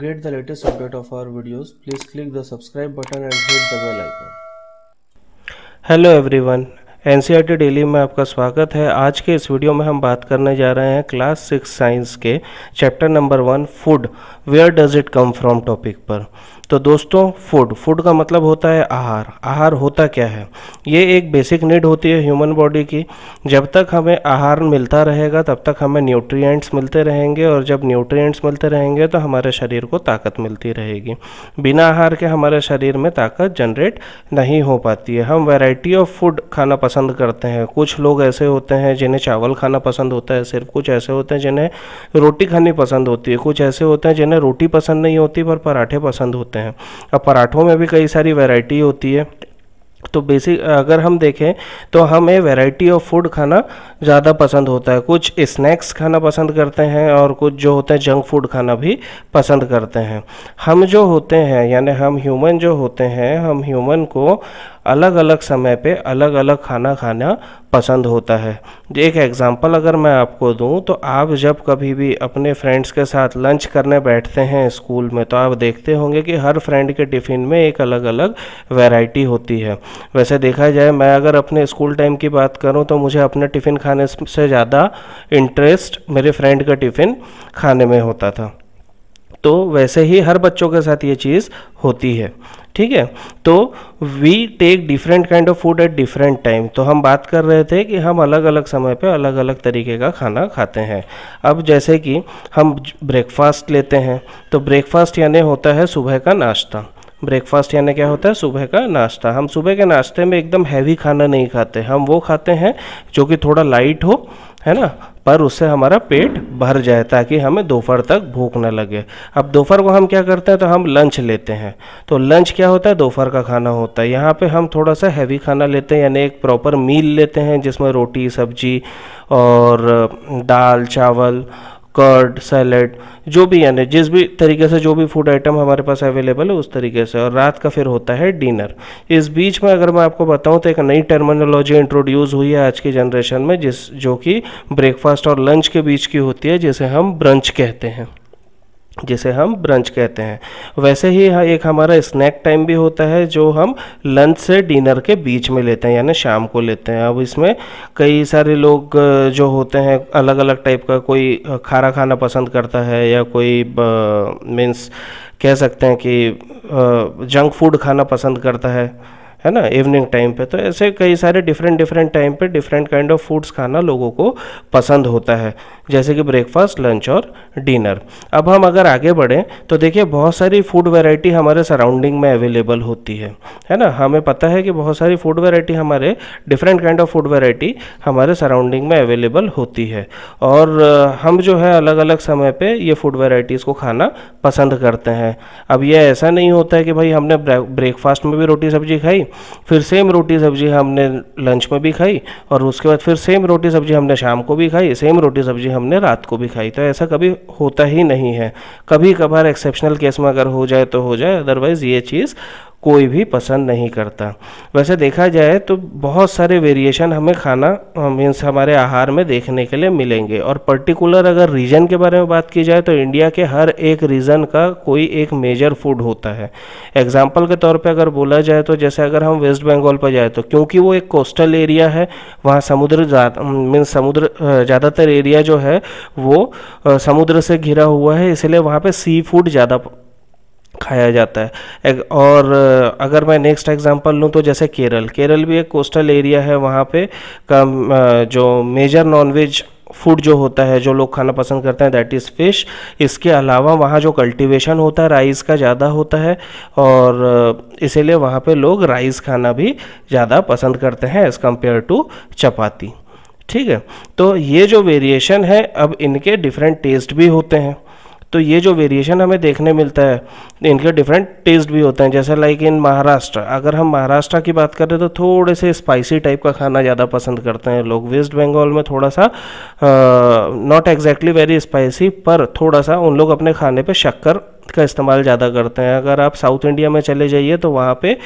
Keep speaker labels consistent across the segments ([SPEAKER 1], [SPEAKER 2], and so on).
[SPEAKER 1] get the latest update of our videos, please click the subscribe button and hit the bell icon. hello everyone NCRT Daily में आपका स्वागत है आज के इस वीडियो में हम बात करने जा रहे हैं क्लास सिक्स साइंस के chapter number one food where does it come from topic पर तो दोस्तों फूड फूड का मतलब होता है आहार आहार होता क्या है ये एक बेसिक नीड होती है ह्यूमन बॉडी की जब तक हमें आहार मिलता रहेगा तब तक हमें न्यूट्रिएंट्स मिलते रहेंगे और जब न्यूट्रिएंट्स मिलते रहेंगे तो हमारे शरीर को ताकत मिलती रहेगी बिना आहार के हमारे शरीर में ताकत जनरेट नहीं हो पाती है हम वेराइटी ऑफ फूड खाना पसंद करते हैं कुछ लोग ऐसे होते हैं जिन्हें चावल खाना पसंद होता है सिर्फ कुछ ऐसे होते हैं जिन्हें रोटी खानी पसंद होती है कुछ ऐसे होते हैं जिन्हें रोटी पसंद नहीं होती पर पराठे पसंद होते सकते हैं अब पराठों में भी कई सारी वैरायटी होती है तो बेसिक अगर हम देखें तो हमें वैरायटी ऑफ फूड खाना ज़्यादा पसंद होता है कुछ स्नैक्स खाना पसंद करते हैं और कुछ जो होते हैं जंक फूड खाना भी पसंद करते हैं हम जो होते हैं यानी हम ह्यूमन जो होते हैं हम ह्यूमन को अलग अलग समय पे अलग अलग खाना खाना पसंद होता है एक एग्ज़ाम्पल अगर मैं आपको दूं तो आप जब कभी भी अपने फ्रेंड्स के साथ लंच करने बैठते हैं स्कूल में तो आप देखते होंगे कि हर फ्रेंड के टिफ़िन में एक अलग अलग वैरायटी होती है वैसे देखा जाए मैं अगर अपने स्कूल टाइम की बात करूं तो मुझे अपने टिफ़िन खाने से ज़्यादा इंटरेस्ट मेरे फ्रेंड का टिफ़िन खाने में होता था तो वैसे ही हर बच्चों के साथ ये चीज़ होती है ठीक है तो we take different kind of food at different time तो हम बात कर रहे थे कि हम अलग अलग समय पे अलग अलग तरीके का खाना खाते हैं अब जैसे कि हम ब्रेकफास्ट लेते हैं तो ब्रेकफास्ट यानी होता है सुबह का नाश्ता ब्रेकफास्ट यानी क्या होता है सुबह का नाश्ता हम सुबह के नाश्ते में एकदम हैवी खाना नहीं खाते हम वो खाते हैं जो कि थोड़ा लाइट हो है ना पर उससे हमारा पेट भर जाए ताकि हमें दोपहर तक भूख न लगे अब दोपहर को हम क्या करते हैं तो हम लंच लेते हैं तो लंच क्या होता है दोपहर का खाना होता है यहाँ पे हम थोड़ा सा हैवी खाना लेते हैं यानी एक प्रॉपर मील लेते हैं जिसमें रोटी सब्जी और दाल चावल कर्ड सैलड जो भी यानी जिस भी तरीके से जो भी फूड आइटम हमारे पास अवेलेबल है उस तरीके से और रात का फिर होता है डिनर इस बीच में अगर मैं आपको बताऊं तो एक नई टर्मिनोलॉजी इंट्रोड्यूस हुई है आज की जनरेशन में जिस जो कि ब्रेकफास्ट और लंच के बीच की होती है जिसे हम ब्रंच कहते हैं जिसे हम ब्रंच कहते हैं वैसे ही हाँ एक हमारा स्नैक टाइम भी होता है जो हम लंच से डिनर के बीच में लेते हैं यानी शाम को लेते हैं अब इसमें कई सारे लोग जो होते हैं अलग अलग टाइप का कोई खारा खाना पसंद करता है या कोई मीन्स कह सकते हैं कि जंक फूड खाना पसंद करता है है ना इवनिंग टाइम पे तो ऐसे कई सारे डिफरेंट डिफरेंट टाइम पे डिफरेंट काइंड ऑफ फूड्स खाना लोगों को पसंद होता है जैसे कि ब्रेकफास्ट लंच और डिनर अब हम अगर आगे बढ़ें तो देखिए बहुत सारी फूड वेराइटी हमारे सराउंडिंग में अवेलेबल होती है है ना हमें पता है कि बहुत सारी फूड वेराइटी हमारे different kind of food variety हमारे सराउंडिंग में अवेलेबल होती है और हम जो है अलग अलग समय पे ये फूड वैराइटीज़ को खाना पसंद करते हैं अब ये ऐसा नहीं होता है कि भाई हमने ब्रेकफास्ट में भी रोटी सब्जी खाई फिर सेम रोटी सब्जी हमने लंच में भी खाई और उसके बाद फिर सेम रोटी सब्जी हमने शाम को भी खाई सेम रोटी सब्जी हमने रात को भी खाई तो ऐसा कभी होता ही नहीं है कभी कभार एक्सेप्शनल केस में अगर हो जाए तो हो जाए अदरवाइज़ ये चीज़ कोई भी पसंद नहीं करता वैसे देखा जाए तो बहुत सारे वेरिएशन हमें खाना मीन्स हमारे आहार में देखने के लिए मिलेंगे और पर्टिकुलर अगर रीजन के बारे में बात की जाए तो इंडिया के हर एक रीजन का कोई एक मेजर फूड होता है एग्जाम्पल के तौर पर अगर बोला जाए तो जैसे अगर हम वेस्ट बंगाल पर जाए तो क्योंकि वो एक कोस्टल एरिया है वहाँ समुद्र मीन्स समुद्र ज़्यादातर एरिया जो है वो समुद्र से घिरा हुआ है इसलिए वहाँ पर सी फूड ज़्यादा खाया जाता है और अगर मैं नेक्स्ट एग्जांपल लूँ तो जैसे केरल केरल भी एक कोस्टल एरिया है वहाँ पे कम जो मेजर नॉनवेज फूड जो होता है जो लोग खाना पसंद करते हैं दैट इज़ फिश इसके अलावा वहाँ जो कल्टीवेशन होता है राइस का ज़्यादा होता है और इसीलिए वहाँ पे लोग राइस खाना भी ज़्यादा पसंद करते हैं एज़ कम्पेयर टू चपाती ठीक है तो ये जो वेरिएशन है अब इनके डिफरेंट टेस्ट भी होते हैं तो ये जो वेरिएशन हमें देखने मिलता है इनके डिफरेंट टेस्ट भी होते हैं जैसे लाइक इन महाराष्ट्र अगर हम महाराष्ट्र की बात करें तो थोड़े से स्पाइसी टाइप का खाना ज़्यादा पसंद करते हैं लोग वेस्ट बंगाल में थोड़ा सा नॉट एग्जैक्टली वेरी स्पाइसी पर थोड़ा सा उन लोग अपने खाने पर शक्कर का इस्तेमाल ज़्यादा करते हैं अगर आप साउथ इंडिया में चले जाइए तो वहाँ पे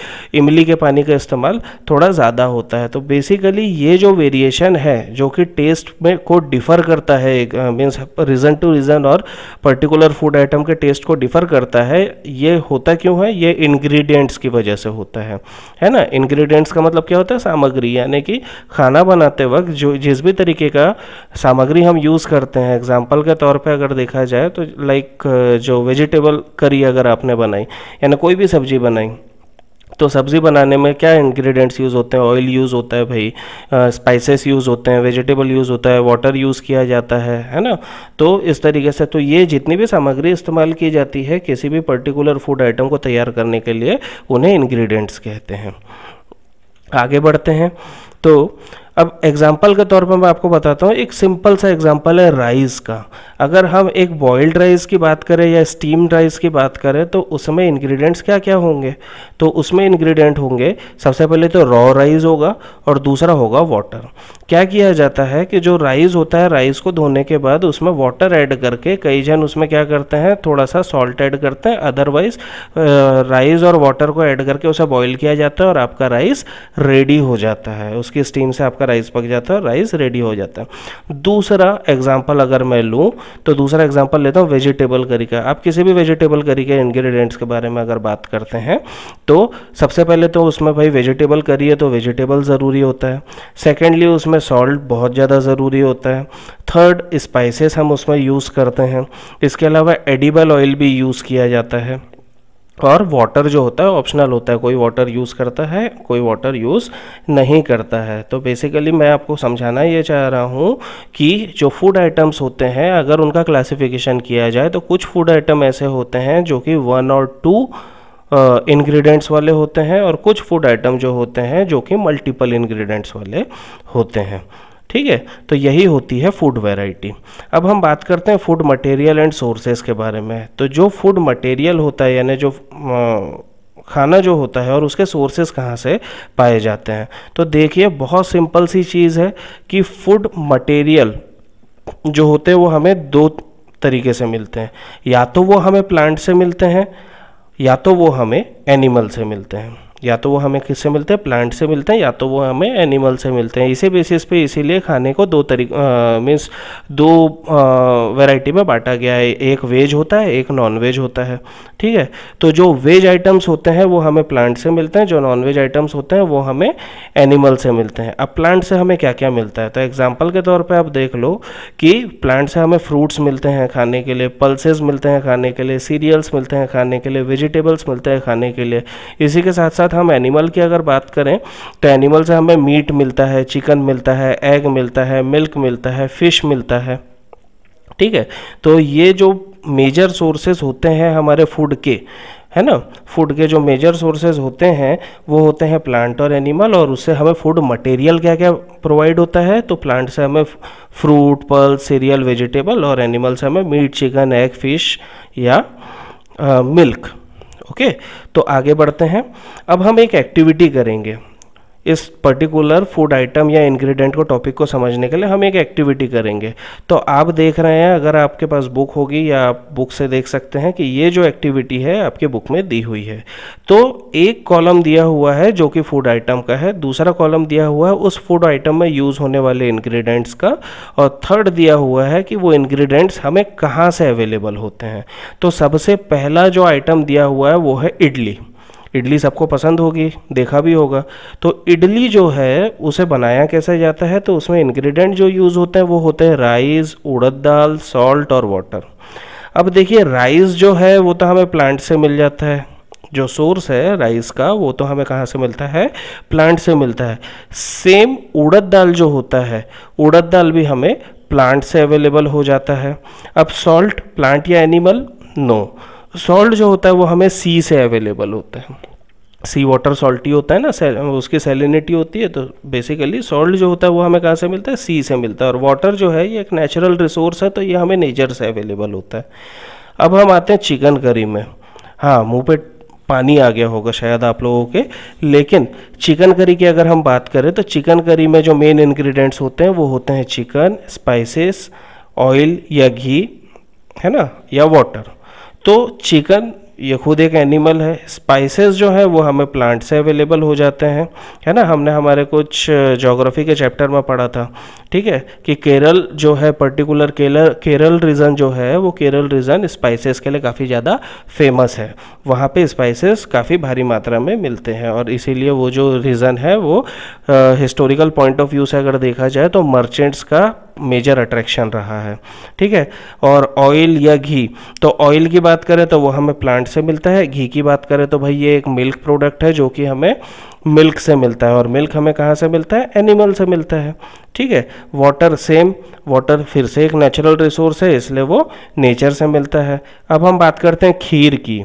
[SPEAKER 1] इमली के पानी का इस्तेमाल थोड़ा ज़्यादा होता है तो बेसिकली ये जो वेरिएशन है जो कि टेस्ट में को डिफ़र करता है मीन्स रीज़न टू रीज़न और पर्टिकुलर फूड आइटम के टेस्ट को डिफ़र करता है ये होता क्यों है ये इन्ग्रीडियंट्स की वजह से होता है है ना इन्ग्रीडियंट्स का मतलब क्या होता है सामग्री यानी कि खाना बनाते वक्त जो जिस भी तरीके का सामग्री हम यूज़ करते हैं एग्जाम्पल के तौर पर अगर देखा जाए तो लाइक जो वेजिटेबल वेजिटेबल करी अगर आपने बनाई यानी कोई भी सब्जी बनाई तो सब्ज़ी बनाने में क्या इंग्रेडिएंट्स यूज़ होते हैं ऑयल यूज़ होता है भाई स्पाइसेस यूज़ होते हैं वेजिटेबल यूज़ होता है वाटर यूज़ किया जाता है है ना तो इस तरीके से तो ये जितनी भी सामग्री इस्तेमाल की जाती है किसी भी पर्टिकुलर फूड आइटम को तैयार करने के लिए उन्हें इंग्रेडिएंट्स कहते हैं आगे बढ़ते हैं तो अब एग्जाम्पल के तौर पर मैं आपको बताता हूँ एक सिंपल सा एग्जाम्पल है राइस का अगर हम एक बॉयल्ड राइस की बात करें या स्टीम राइस की बात करें तो उसमें इंग्रेडिएंट्स क्या क्या होंगे तो उसमें इंग्रेडिएंट होंगे सबसे पहले तो रॉ राइस होगा और दूसरा होगा वाटर क्या किया जाता है कि जो राइस होता है राइस को धोने के बाद उसमें वाटर ऐड करके कई जन उसमें क्या करते हैं थोड़ा सा सॉल्ट ऐड करते हैं अदरवाइज राइस और वाटर को ऐड करके उसे बॉयल किया जाता है और आपका राइस रेडी हो जाता है उसकी स्टीम से आपका राइस पक जाता है राइस रेडी हो जाता है दूसरा एग्जाम्पल अगर मैं लूँ तो दूसरा एग्जाम्पल लेता हूँ वेजिटेबल करी का आप किसी भी वेजिटेबल करी के इन्ग्रीडियंट्स के बारे में अगर बात करते हैं तो सबसे पहले तो उसमें भाई वेजिटेबल करी है तो वेजिटेबल ज़रूरी होता है सेकेंडली उसमें सॉल्ट बहुत ज़्यादा ज़रूरी होता है थर्ड स्पाइसेस हम उसमें यूज़ करते हैं इसके अलावा एडिबल ऑयल भी यूज़ किया जाता है और वाटर जो होता है ऑप्शनल होता है कोई वाटर यूज़ करता है कोई वाटर यूज़ नहीं करता है तो बेसिकली मैं आपको समझाना ये चाह रहा हूँ कि जो फूड आइटम्स होते हैं अगर उनका क्लासिफिकेशन किया जाए तो कुछ फूड आइटम ऐसे होते हैं जो कि वन और टू इंग्रेडिएंट्स uh, वाले होते हैं और कुछ फूड आइटम जो होते हैं जो कि मल्टीपल इंग्रेडिएंट्स वाले होते हैं ठीक है तो यही होती है फूड वैरायटी अब हम बात करते हैं फूड मटेरियल एंड सोर्सेज के बारे में तो जो फूड मटेरियल होता है यानी जो खाना जो होता है और उसके सोर्सेज कहाँ से पाए जाते हैं तो देखिए बहुत सिंपल सी चीज़ है कि फूड मटेरियल जो होते हैं वो हमें दो तरीके से मिलते हैं या तो वो हमें प्लांट से मिलते हैं या तो वो हमें एनिमल से मिलते हैं या तो वो हमें किससे मिलते हैं प्लांट से मिलते हैं या तो वो हमें एनिमल से मिलते हैं इसी बेसिस पे इसीलिए खाने को दो तरीक मीन्स दो वैरायटी में बांटा गया है एक वेज होता है एक नॉन वेज होता है ठीक है तो जो वेज आइटम्स होते हैं वो हमें प्लांट से मिलते हैं जो नॉन वेज आइटम्स होते हैं वो हमें एनिमल से मिलते हैं अब प्लांट से हमें क्या क्या मिलता है तो एग्जाम्पल के तौर पर आप देख लो कि प्लांट से हमें फ्रूट्स मिलते हैं खाने के लिए पल्सेज मिलते हैं खाने के लिए सीरियल्स मिलते हैं खाने के लिए वेजिटेबल्स मिलते हैं खाने के लिए इसी के साथ साथ बाद हम एनिमल की अगर बात करें तो एनिमल से हमें मीट मिलता है चिकन मिलता है एग मिलता है मिल्क मिलता है फिश मिलता है ठीक है तो ये जो मेजर सोर्सेज होते हैं हमारे फूड के है ना फूड के जो मेजर सोर्सेज होते हैं वो होते हैं प्लांट और एनिमल और उससे हमें फूड मटेरियल क्या क्या प्रोवाइड होता है तो प्लांट से हमें फ्रूट पल सीरियल वेजिटेबल और एनिमल से हमें मीट चिकन एग फिश या मिल्क मिल्क ओके तो आगे बढ़ते हैं अब हम एक एक्टिविटी करेंगे इस पर्टिकुलर फूड आइटम या इंग्रेडिएंट को टॉपिक को समझने के लिए हम एक एक्टिविटी करेंगे तो आप देख रहे हैं अगर आपके पास बुक होगी या आप बुक से देख सकते हैं कि ये जो एक्टिविटी है आपके बुक में दी हुई है तो एक कॉलम दिया हुआ है जो कि फूड आइटम का है दूसरा कॉलम दिया हुआ है उस फूड आइटम में यूज़ होने वाले इन्ग्रीडियंट्स का और थर्ड दिया हुआ है कि वो इन्ग्रीडियंट्स हमें कहाँ से अवेलेबल होते हैं तो सबसे पहला जो आइटम दिया हुआ है वो है इडली इडली सबको पसंद होगी देखा भी होगा तो इडली जो है उसे बनाया कैसे जाता है तो उसमें इंग्रेडिएंट जो यूज़ होते हैं वो होते हैं राइस उड़द दाल सॉल्ट और वाटर अब देखिए राइस जो है वो तो हमें प्लांट से मिल जाता है जो सोर्स है राइस का वो तो हमें कहाँ से मिलता है प्लांट से मिलता है सेम उड़द दाल जो होता है उड़द दाल भी हमें प्लांट से अवेलेबल हो जाता है अब सॉल्ट प्लांट या एनिमल नो no. सॉल्ट जो होता है वो हमें सी से अवेलेबल होता है सी वाटर सॉल्टी होता है ना उसकी सेलिनिटी होती है तो बेसिकली सॉल्ट जो होता है वो हमें कहाँ से मिलता है सी से मिलता है और वाटर जो है ये एक नेचुरल रिसोर्स है तो ये हमें नेचर से अवेलेबल होता है अब हम आते हैं चिकन करी में हाँ मुँह पे पानी आ गया होगा शायद आप लोगों के लेकिन चिकन करी की अगर हम बात करें तो चिकन करी में जो मेन इन्ग्रीडियंट्स होते हैं वो होते हैं चिकन स्पाइसेस ऑयल या घी है ना या वाटर तो चिकन ये खुद एक एनिमल है स्पाइसेस जो है वो हमें प्लांट से अवेलेबल हो जाते हैं है ना हमने हमारे कुछ जोग्राफी के चैप्टर में पढ़ा था ठीक है कि केरल जो है पर्टिकुलर केरल केरल रीजन जो है वो केरल रीजन स्पाइसेस के लिए काफ़ी ज़्यादा फेमस है वहाँ पे स्पाइसेस काफ़ी भारी मात्रा में मिलते हैं और इसीलिए वो जो रीज़न है वो हिस्टोरिकल पॉइंट ऑफ व्यू से अगर देखा जाए तो मर्चेंट्स का मेजर अट्रैक्शन रहा है ठीक है और ऑयल या घी तो ऑयल की बात करें तो वो हमें प्लांट से मिलता है घी की बात करें तो भाई ये एक मिल्क प्रोडक्ट है जो कि हमें मिल्क से मिलता है और मिल्क हमें कहाँ से मिलता है एनिमल से मिलता है ठीक है वाटर सेम वाटर फिर से एक नेचुरल रिसोर्स है इसलिए वो नेचर से मिलता है अब हम बात करते हैं खीर की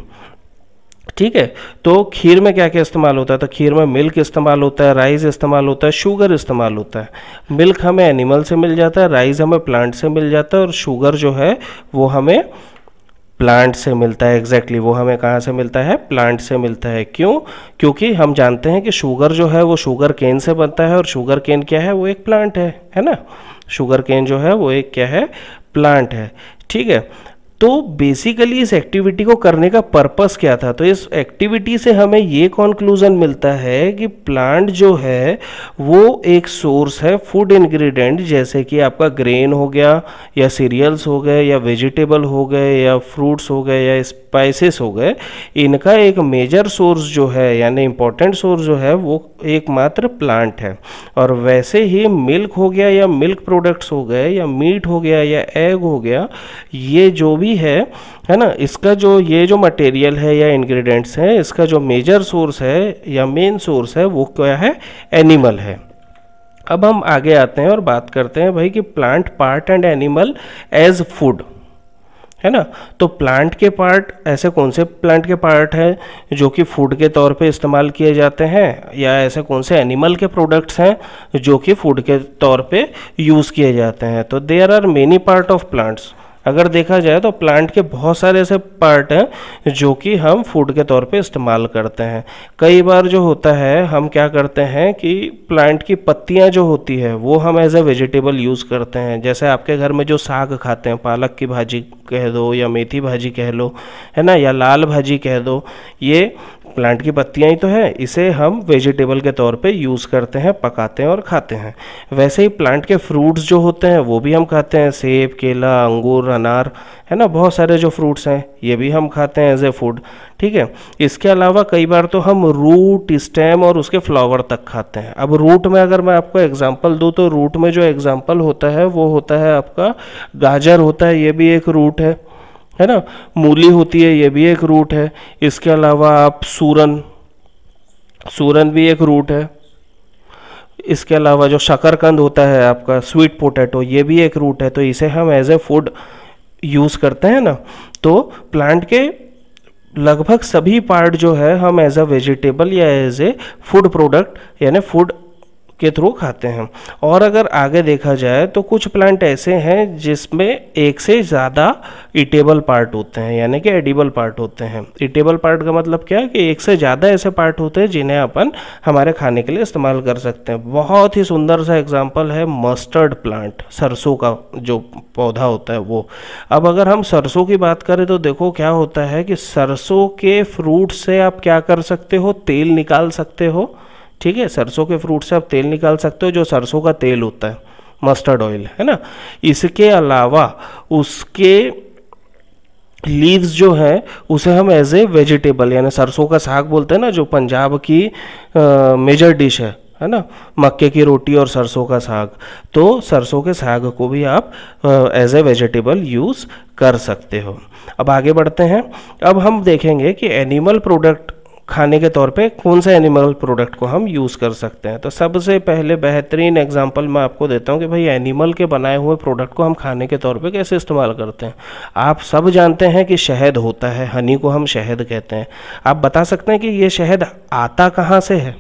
[SPEAKER 1] ठीक है तो खीर में क्या क्या इस्तेमाल होता है तो खीर में मिल्क इस्तेमाल होता है राइस इस्तेमाल होता है शुगर इस्तेमाल होता है मिल्क हमें एनिमल से मिल जाता है राइस हमें प्लांट से मिल जाता है और शुगर जो है वो हमें प्लांट से मिलता है एग्जैक्टली exactly, वो हमें कहाँ से मिलता है प्लांट से मिलता है क्यों क्योंकि हम जानते हैं कि शुगर जो है वो शुगर केन से बनता है और शुगर केन क्या है वो एक प्लांट है है ना शुगर केन जो है वो एक क्या है प्लांट है ठीक है तो बेसिकली इस एक्टिविटी को करने का पर्पस क्या था तो इस एक्टिविटी से हमें ये कॉन्क्लूज़न मिलता है कि प्लांट जो है वो एक सोर्स है फूड इंग्रेडिएंट जैसे कि आपका ग्रेन हो गया या सीरियल्स हो गए या वेजिटेबल हो गए या फ्रूट्स हो गए या स्पाइसेस हो गए इनका एक मेजर सोर्स जो है यानी इम्पोर्टेंट सोर्स जो है वो एकमात्र प्लांट है और वैसे ही मिल्क हो गया या मिल्क प्रोडक्ट्स हो गए या मीट हो गया या एग हो गया ये जो भी भी है है ना इसका जो ये जो मटेरियल है या इंग्रेडिएंट्स हैं इसका जो मेजर सोर्स है या मेन सोर्स है वो क्या है एनिमल है अब हम आगे आते हैं और बात करते हैं भाई कि plant part and animal as food है ना तो प्लांट के पार्ट ऐसे कौन से प्लांट के पार्ट हैं जो कि फूड के तौर पे इस्तेमाल किए जाते हैं या ऐसे कौन से एनिमल के प्रोडक्ट्स हैं जो कि फूड के तौर पे यूज़ किए जाते हैं तो there are many part of plants अगर देखा जाए तो प्लांट के बहुत सारे ऐसे पार्ट हैं जो कि हम फूड के तौर पे इस्तेमाल करते हैं कई बार जो होता है हम क्या करते हैं कि प्लांट की पत्तियां जो होती है वो हम एज ए वेजिटेबल यूज़ करते हैं जैसे आपके घर में जो साग खाते हैं पालक की भाजी कह दो या मेथी भाजी कह लो है ना या लाल भाजी कह दो ये प्लांट की पत्तियाँ ही तो हैं इसे हम वेजिटेबल के तौर पे यूज़ करते हैं पकाते हैं और खाते हैं वैसे ही प्लांट के फ्रूट्स जो होते हैं वो भी हम खाते हैं सेब केला अंगूर अनार है ना बहुत सारे जो फ्रूट्स हैं ये भी हम खाते हैं एज ए फूड ठीक है इसके अलावा कई बार तो हम रूट स्टेम और उसके फ्लावर तक खाते हैं अब रूट में अगर मैं आपको एग्जाम्पल दूँ तो रूट में जो एग्ज़ाम्पल होता है वो होता है आपका गाजर होता है ये भी एक रूट है है ना मूली होती है ये भी एक रूट है इसके अलावा आप सूरन सूरन भी एक रूट है इसके अलावा जो शकरकंद होता है आपका स्वीट पोटैटो ये भी एक रूट है तो इसे हम एज ए फूड यूज़ करते हैं ना तो प्लांट के लगभग सभी पार्ट जो है हम एज अ वेजिटेबल या एज ए फूड प्रोडक्ट यानी फूड के थ्रू खाते हैं और अगर आगे देखा जाए तो कुछ प्लांट ऐसे हैं जिसमें एक से ज़्यादा ईटेबल पार्ट होते हैं यानी कि एडिबल पार्ट होते हैं ईटेबल पार्ट का मतलब क्या है कि एक से ज़्यादा ऐसे पार्ट होते हैं जिन्हें अपन हमारे खाने के लिए इस्तेमाल कर सकते हैं बहुत ही सुंदर सा एग्जाम्पल है मस्टर्ड प्लांट सरसों का जो पौधा होता है वो अब अगर हम सरसों की बात करें तो देखो क्या होता है कि सरसों के फ्रूट से आप क्या कर सकते हो तेल निकाल सकते हो ठीक है सरसों के फ्रूट से आप तेल निकाल सकते हो जो सरसों का तेल होता है मस्टर्ड ऑयल है ना इसके अलावा उसके लीव्स जो है उसे हम एज ए वेजिटेबल यानी सरसों का साग बोलते हैं ना जो पंजाब की मेजर डिश है है ना मक्के की रोटी और सरसों का साग तो सरसों के साग को भी आप एज ए वेजिटेबल यूज़ कर सकते हो अब आगे बढ़ते हैं अब हम देखेंगे कि एनिमल प्रोडक्ट खाने के तौर पे कौन सा एनिमल प्रोडक्ट को हम यूज़ कर सकते हैं तो सबसे पहले बेहतरीन एग्जांपल मैं आपको देता हूँ कि भाई एनिमल के बनाए हुए प्रोडक्ट को हम खाने के तौर पे कैसे इस्तेमाल करते हैं आप सब जानते हैं कि शहद होता है हनी को हम शहद कहते हैं आप बता सकते हैं कि ये शहद आता कहाँ से है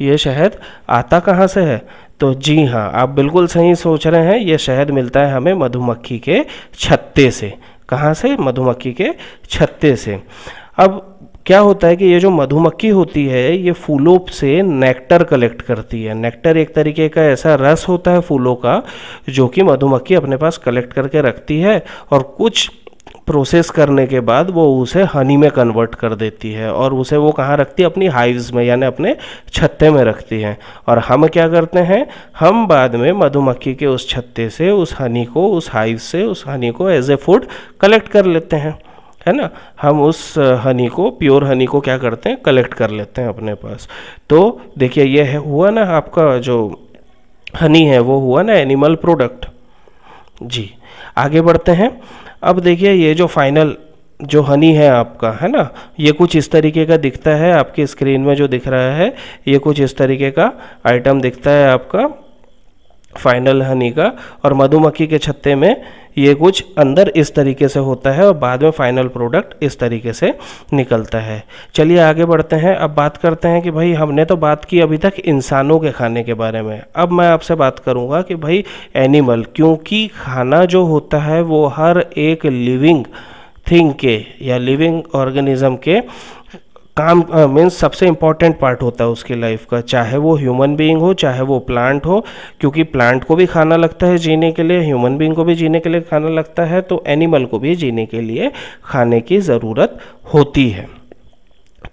[SPEAKER 1] ये शहद आता कहाँ से है तो जी हाँ आप बिल्कुल सही सोच रहे हैं ये शहद मिलता है हमें मधुमक्खी के छत्ते से कहाँ से मधुमक्खी के छत्ते से अब क्या होता है कि ये जो मधुमक्खी होती है ये फूलों से नेक्टर कलेक्ट करती है नेक्टर एक तरीके का ऐसा रस होता है फूलों का जो कि मधुमक्खी अपने पास कलेक्ट करके रखती है और कुछ प्रोसेस करने के बाद वो उसे हनी में कन्वर्ट कर देती है और उसे वो कहाँ रखती है अपनी हाइव्स में यानी अपने छत्ते में रखती है और हम क्या करते हैं हम बाद में मधुमक्खी के उस छत्ते से उस हनी को उस हाइव से उस हनी को एज ए फूड कलेक्ट कर लेते हैं है ना हम उस हनी को प्योर हनी को क्या करते हैं कलेक्ट कर लेते हैं अपने पास तो देखिए ये है हुआ ना आपका जो हनी है वो हुआ ना एनिमल प्रोडक्ट जी आगे बढ़ते हैं अब देखिए ये जो फाइनल जो हनी है आपका है ना ये कुछ इस तरीके का दिखता है आपकी स्क्रीन में जो दिख रहा है ये कुछ इस तरीके का आइटम दिखता है आपका फाइनल हनी का और मधुमक्खी के छत्ते में ये कुछ अंदर इस तरीके से होता है और बाद में फाइनल प्रोडक्ट इस तरीके से निकलता है चलिए आगे बढ़ते हैं अब बात करते हैं कि भाई हमने तो बात की अभी तक इंसानों के खाने के बारे में अब मैं आपसे बात करूँगा कि भाई एनिमल क्योंकि खाना जो होता है वो हर एक लिविंग थिंग के या लिविंग ऑर्गेनिज्म के काम मीन्स uh, सबसे इम्पॉर्टेंट पार्ट होता है उसकी लाइफ का चाहे वो ह्यूमन बीइंग हो चाहे वो प्लांट हो क्योंकि प्लांट को भी खाना लगता है जीने के लिए ह्यूमन बीइंग को भी जीने के लिए खाना लगता है तो एनिमल को भी जीने के लिए खाने की ज़रूरत होती है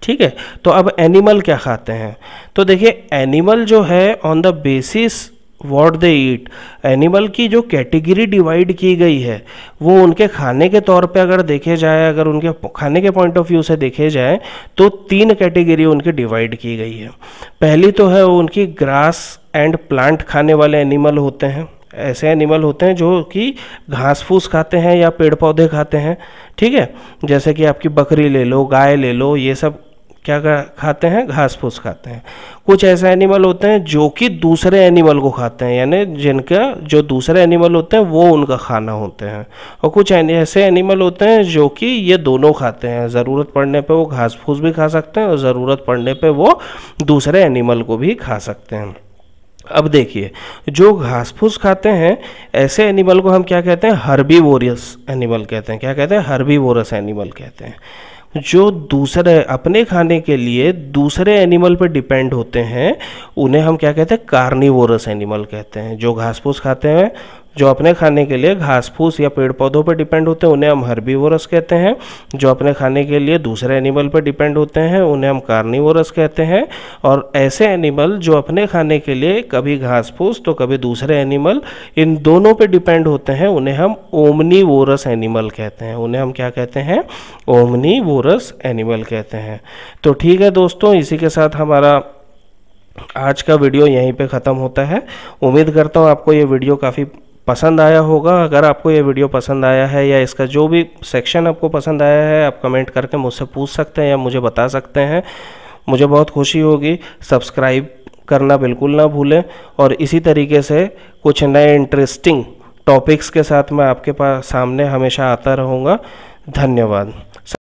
[SPEAKER 1] ठीक है तो अब एनिमल क्या खाते हैं तो देखिए एनिमल जो है on the basis what they eat animal की जो कैटेगरी डिवाइड की गई है वो उनके खाने के तौर पे अगर देखे जाए अगर उनके खाने के पॉइंट ऑफ व्यू से देखे जाए तो तीन कैटेगरी उनकी डिवाइड की गई है पहली तो है उनकी ग्रास एंड प्लांट खाने वाले एनिमल होते हैं ऐसे एनिमल होते हैं जो कि घास फूस खाते हैं या पेड़ पौधे खाते हैं ठीक है जैसे कि आपकी बकरी ले लो गाय ले लो ये सब क्या खाते हैं घास फूस खाते हैं कुछ ऐसे एनिमल होते हैं जो कि दूसरे एनिमल को खाते हैं यानी जिनका जो दूसरे एनिमल होते हैं वो उनका खाना होते हैं और कुछ ऐसे एनिमल होते हैं जो कि ये दोनों खाते हैं ज़रूरत पड़ने पे वो घास फूस भी खा सकते हैं और ज़रूरत पड़ने पे वो दूसरे एनिमल को भी खा सकते हैं अब देखिए जो घास फूस खाते हैं ऐसे एनिमल को हम क्या कहते हैं हर्बी एनिमल कहते हैं क्या कहते हैं हर्बी एनिमल कहते हैं जो दूसरे अपने खाने के लिए दूसरे एनिमल पर डिपेंड होते हैं उन्हें हम क्या कहते हैं कार्निवोरस एनिमल कहते हैं जो घास फूस खाते हैं जो अपने खाने के लिए घास फूस या पेड़ पौधों पर डिपेंड होते हैं उन्हें हम हर्बीवोरस कहते हैं जो अपने खाने के लिए दूसरे एनिमल पर डिपेंड होते हैं उन्हें हम कार्निवोरस कहते हैं और ऐसे एनिमल जो अपने खाने के लिए कभी घास फूस तो कभी दूसरे एनिमल इन दोनों पर डिपेंड होते हैं उन्हें हम ओमनी एनिमल कहते हैं उन्हें हम क्या कहते हैं ओमनी एनिमल कहते हैं तो ठीक है दोस्तों इसी के साथ हमारा आज का वीडियो यहीं पे ख़त्म होता है उम्मीद करता हूँ आपको ये वीडियो काफ़ी पसंद आया होगा अगर आपको ये वीडियो पसंद आया है या इसका जो भी सेक्शन आपको पसंद आया है आप कमेंट करके मुझसे पूछ सकते हैं या मुझे बता सकते हैं मुझे बहुत खुशी होगी सब्सक्राइब करना बिल्कुल ना भूलें और इसी तरीके से कुछ नए इंटरेस्टिंग टॉपिक्स के साथ मैं आपके पास सामने हमेशा आता रहूँगा धन्यवाद